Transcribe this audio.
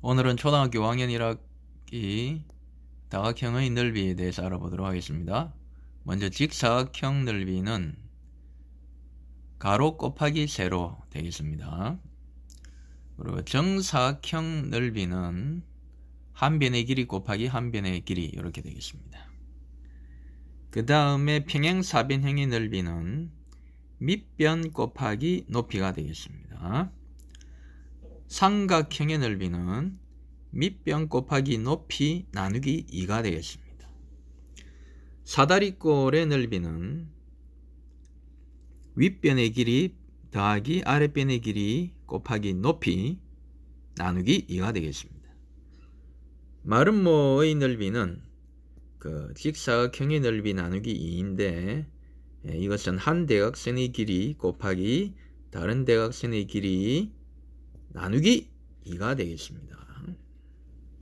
오늘은 초등학교 5학년 1학기 다각형의 넓이에 대해서 알아보도록 하겠습니다. 먼저 직사각형 넓이는 가로 곱하기 세로 되겠습니다. 그리고 정사각형 넓이는 한 변의 길이 곱하기 한 변의 길이 이렇게 되겠습니다. 그 다음에 평행사변형의 넓이는 밑변 곱하기 높이가 되겠습니다. 삼각형의 넓이는 밑변 곱하기 높이 나누기 2가 되겠습니다. 사다리꼴의 넓이는 윗변의 길이 더하기 아랫변의 길이 곱하기 높이 나누기 2가 되겠습니다. 마름모의 넓이는 그 직사각형의 넓이 나누기 2인데 예, 이것은 한 대각선의 길이 곱하기 다른 대각선의 길이 나누기 2가 되겠습니다.